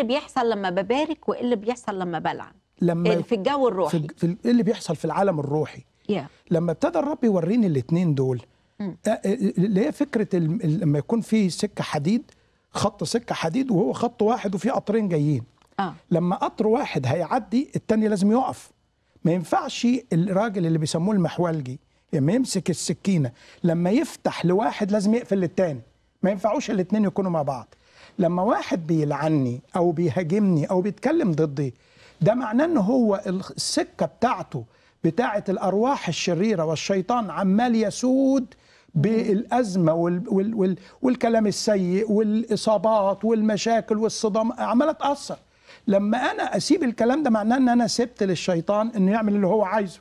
اللي بيحصل لما ببارك وايه اللي بيحصل لما بلعن لما في الجو الروحي في, ايه اللي بيحصل في العالم الروحي yeah. لما ابتدى الرب يوريني الاثنين دول mm. اللي هي فكره لما يكون في سكه حديد خط سكه حديد وهو خط واحد وفي قطرين جايين آه. لما قطر واحد هيعدي التاني لازم يقف ما ينفعش الراجل اللي بيسموه المحولجي لما يمسك السكينه لما يفتح لواحد لازم يقفل للتاني ما ينفعوش الاثنين يكونوا مع بعض لما واحد بيلعني او بيهاجمني او بيتكلم ضدي ده معناه ان هو السكه بتاعته بتاعه الارواح الشريره والشيطان عمال يسود بالازمه وال وال وال والكلام السيء والاصابات والمشاكل والصدام عماله تاثر لما انا اسيب الكلام ده معناه ان انا سبت للشيطان انه يعمل اللي هو عايزه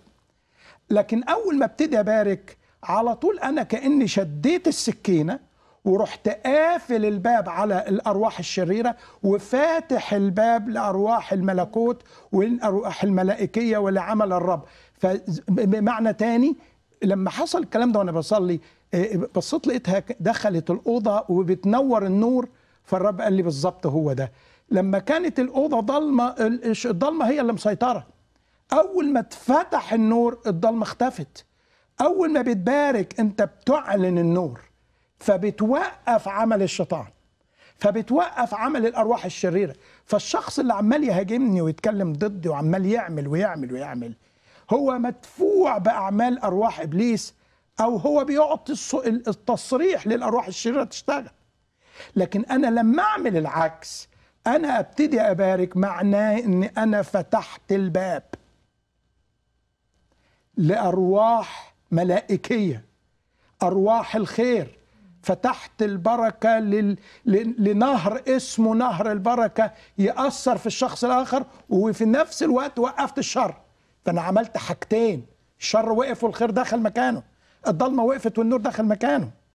لكن اول ما ابتدي ابارك على طول انا كاني شديت السكينه ورحت قافل الباب على الأرواح الشريرة وفاتح الباب لأرواح الملكوت والأرواح الملائكية ولعمل الرب فبمعنى تاني لما حصل الكلام ده وأنا بصلي آه، بصيت لقيتها دخلت الأوضة وبتنور النور فالرب قال لي بالظبط هو ده لما كانت الأوضة ضلمة الضلمة هي اللي مسيطرة أول ما اتفتح النور الضلمة اختفت أول ما بتبارك أنت بتعلن النور فبتوقف عمل الشيطان فبتوقف عمل الارواح الشريره فالشخص اللي عمال يهاجمني ويتكلم ضدي وعمال يعمل ويعمل ويعمل هو مدفوع باعمال ارواح ابليس او هو بيعطي التصريح للارواح الشريره تشتغل لكن انا لما اعمل العكس انا ابتدي ابارك معناه ان انا فتحت الباب لارواح ملائكيه ارواح الخير فتحت البركة لنهر اسمه نهر البركة يأثر في الشخص الآخر وفي نفس الوقت وقفت الشر فأنا عملت حاجتين الشر وقف والخير دخل مكانه الضلمة وقفت والنور دخل مكانه